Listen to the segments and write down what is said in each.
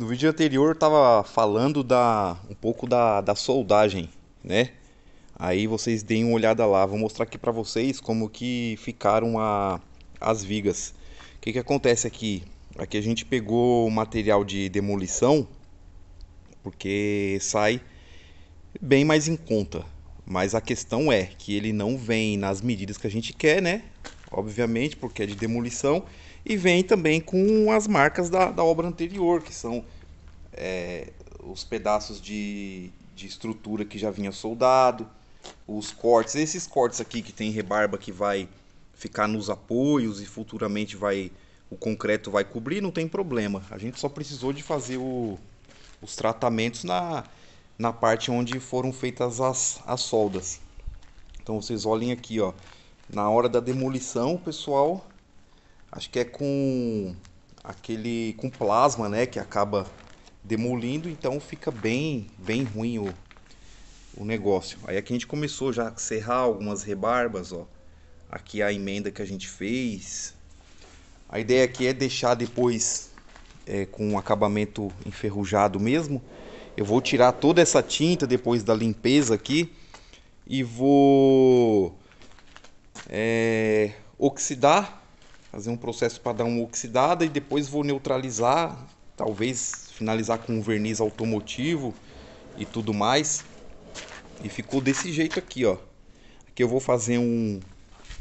No vídeo anterior eu tava falando da um pouco da, da soldagem, né? Aí vocês deem uma olhada lá, vou mostrar aqui para vocês como que ficaram a, as vigas. O que que acontece aqui? Aqui a gente pegou o material de demolição, porque sai bem mais em conta. Mas a questão é que ele não vem nas medidas que a gente quer, né? Obviamente, porque é de demolição. E vem também com as marcas da, da obra anterior, que são é, os pedaços de, de estrutura que já vinha soldado, os cortes, esses cortes aqui que tem rebarba que vai ficar nos apoios e futuramente vai o concreto vai cobrir, não tem problema. A gente só precisou de fazer o, os tratamentos na, na parte onde foram feitas as, as soldas. Então vocês olhem aqui, ó, na hora da demolição, o pessoal Acho que é com aquele com plasma, né, que acaba demolindo, então fica bem, bem ruim o, o negócio. Aí aqui a gente começou já a serrar algumas rebarbas, ó. Aqui a emenda que a gente fez. A ideia aqui é deixar depois é, com um acabamento enferrujado mesmo. Eu vou tirar toda essa tinta depois da limpeza aqui e vou é, oxidar fazer um processo para dar uma oxidada e depois vou neutralizar, talvez finalizar com um verniz automotivo e tudo mais. E ficou desse jeito aqui, ó. Aqui eu vou fazer um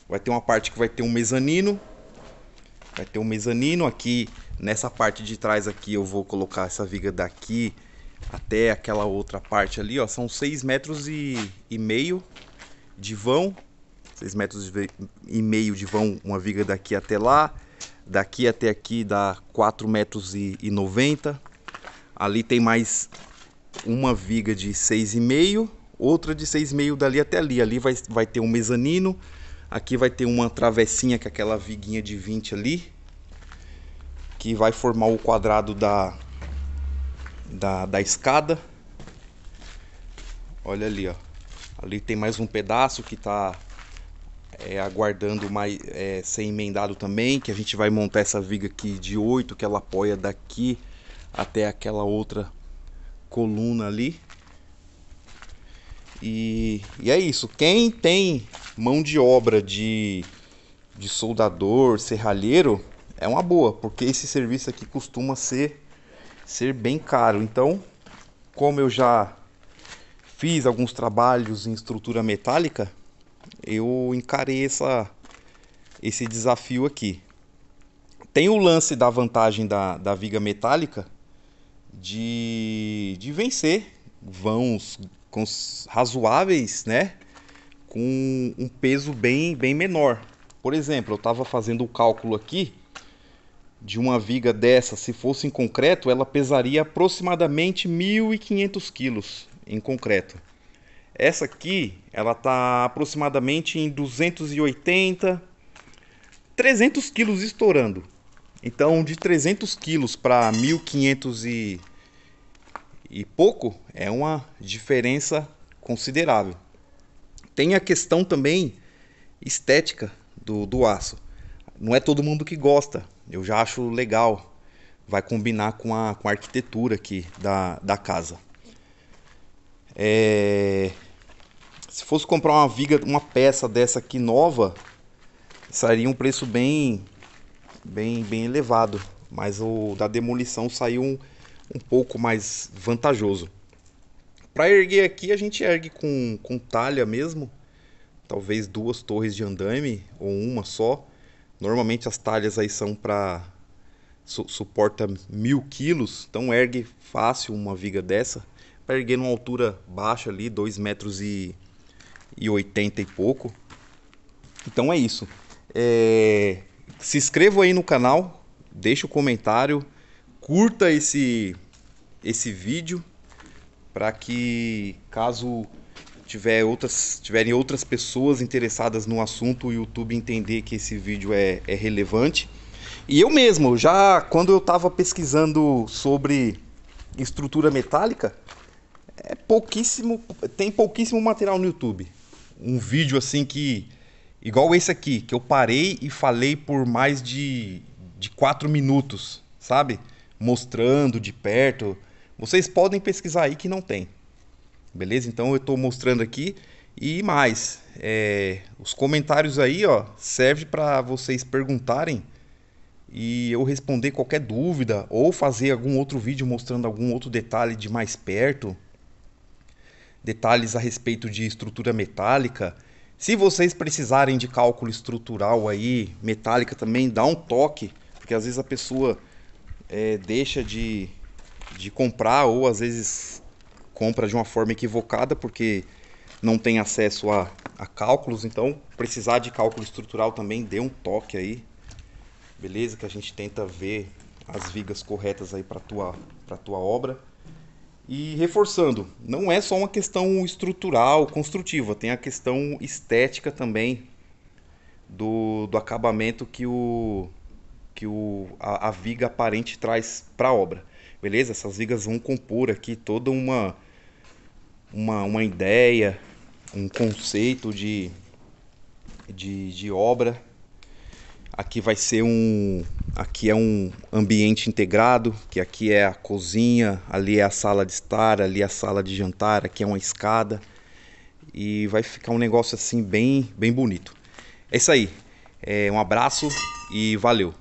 vai ter uma parte que vai ter um mezanino. Vai ter um mezanino aqui nessa parte de trás aqui eu vou colocar essa viga daqui até aquela outra parte ali, ó. São 6 metros e, e meio de vão 6 metros e meio de vão uma viga daqui até lá. Daqui até aqui dá 4 metros e, 90. Ali tem mais uma viga de 6,5, outra de 6,5 dali até ali. Ali vai, vai ter um mezanino. Aqui vai ter uma travessinha com aquela viguinha de 20 ali. Que vai formar o quadrado da, da, da escada. Olha ali, ó. Ali tem mais um pedaço que tá é, aguardando mais, é, ser emendado também, que a gente vai montar essa viga aqui de 8, que ela apoia daqui até aquela outra coluna ali. E, e é isso, quem tem mão de obra de, de soldador, serralheiro, é uma boa, porque esse serviço aqui costuma ser, ser bem caro. Então, como eu já fiz alguns trabalhos em estrutura metálica, eu encarei essa, esse desafio aqui. Tem o lance da vantagem da, da viga metálica de, de vencer vãos razoáveis, né? Com um peso bem, bem menor. Por exemplo, eu estava fazendo o cálculo aqui de uma viga dessa, se fosse em concreto, ela pesaria aproximadamente 1.500 quilos em concreto. Essa aqui, ela tá aproximadamente em 280, 300 quilos estourando. Então, de 300 quilos para 1500 e, e pouco, é uma diferença considerável. Tem a questão também estética do, do aço. Não é todo mundo que gosta, eu já acho legal. Vai combinar com a, com a arquitetura aqui da, da casa. É fosse comprar uma viga, uma peça dessa aqui nova, sairia um preço bem bem bem elevado, mas o da demolição saiu um, um pouco mais vantajoso. Para erguer aqui a gente ergue com, com talha mesmo, talvez duas torres de andaime ou uma só. Normalmente as talhas aí são para su suporta mil quilos, então ergue fácil uma viga dessa. Para erguer numa altura baixa ali, dois metros e e 80 e pouco. Então é isso. É... Se inscreva aí no canal, deixe o um comentário, curta esse, esse vídeo para que caso tiver outras, tiverem outras pessoas interessadas no assunto, o YouTube entender que esse vídeo é, é relevante. E eu mesmo, já quando eu estava pesquisando sobre estrutura metálica, é pouquíssimo, tem pouquíssimo material no YouTube um vídeo assim que. Igual esse aqui, que eu parei e falei por mais de, de quatro minutos, sabe? Mostrando de perto. Vocês podem pesquisar aí que não tem. Beleza? Então eu estou mostrando aqui. E mais, é, os comentários aí, ó, serve para vocês perguntarem e eu responder qualquer dúvida ou fazer algum outro vídeo mostrando algum outro detalhe de mais perto detalhes a respeito de estrutura metálica. Se vocês precisarem de cálculo estrutural aí, metálica também, dá um toque, porque às vezes a pessoa é, deixa de, de comprar ou às vezes compra de uma forma equivocada porque não tem acesso a, a cálculos. Então, precisar de cálculo estrutural também, dê um toque aí, beleza? Que a gente tenta ver as vigas corretas aí para tua, para tua obra. E reforçando, não é só uma questão estrutural, construtiva, tem a questão estética também do, do acabamento que o que o, a, a viga aparente traz para a obra. Beleza? Essas vigas vão compor aqui toda uma uma, uma ideia, um conceito de, de, de obra Aqui vai ser um. Aqui é um ambiente integrado, que aqui é a cozinha, ali é a sala de estar, ali é a sala de jantar, aqui é uma escada. E vai ficar um negócio assim bem, bem bonito. É isso aí. É, um abraço e valeu!